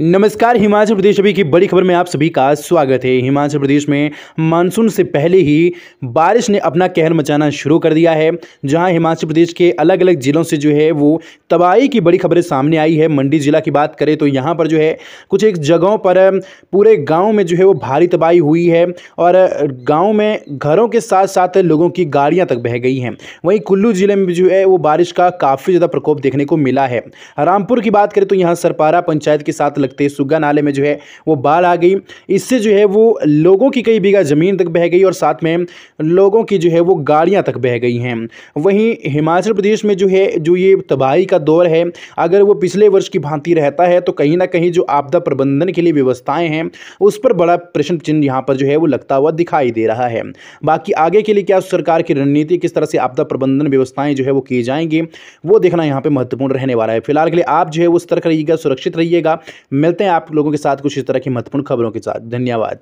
नमस्कार हिमाचल प्रदेश अभी की बड़ी खबर में आप सभी का स्वागत है हिमाचल प्रदेश में मानसून से पहले ही बारिश ने अपना कहर मचाना शुरू कर दिया है जहां हिमाचल प्रदेश के अलग अलग ज़िलों से जो है वो तबाही की बड़ी खबरें सामने आई है मंडी ज़िला की बात करें तो यहां पर जो है कुछ एक जगहों पर पूरे गाँव में जो है वो भारी तबाही हुई है और गाँव में घरों के साथ साथ लोगों की गाड़ियाँ तक बह गई हैं वहीं कुल्लू ज़िले में जो है वो बारिश का काफ़ी ज़्यादा प्रकोप देखने को मिला है रामपुर की बात करें तो यहाँ सरपारा पंचायत के साथ लगते सुग्गा नाले में जो है वो बाढ़ आ गई इससे जो है वो लोगों की कई बीघा ज़मीन तक बह गई और साथ में लोगों की जो है वो गाड़ियाँ तक बह गई हैं वहीं हिमाचल प्रदेश में जो है जो ये तबाही का दौर है अगर वो पिछले वर्ष की भांति रहता है तो कहीं ना कहीं जो आपदा प्रबंधन के लिए व्यवस्थाएं हैं उस पर बड़ा प्रश्न चिन्ह यहाँ पर जो है वो लगता हुआ दिखाई दे रहा है बाकी आगे के लिए क्या सरकार की रणनीति किस तरह से आपदा प्रबंधन व्यवस्थाएं जो है वो की जाएंगी वो देखना यहाँ पर महत्वपूर्ण रहने वाला है फिलहाल के लिए आप जो है वो सतर्क रहिएगा सुरक्षित रहिएगा मिलते हैं आप लोगों के साथ कुछ इस तरह की महत्वपूर्ण खबरों के साथ धन्यवाद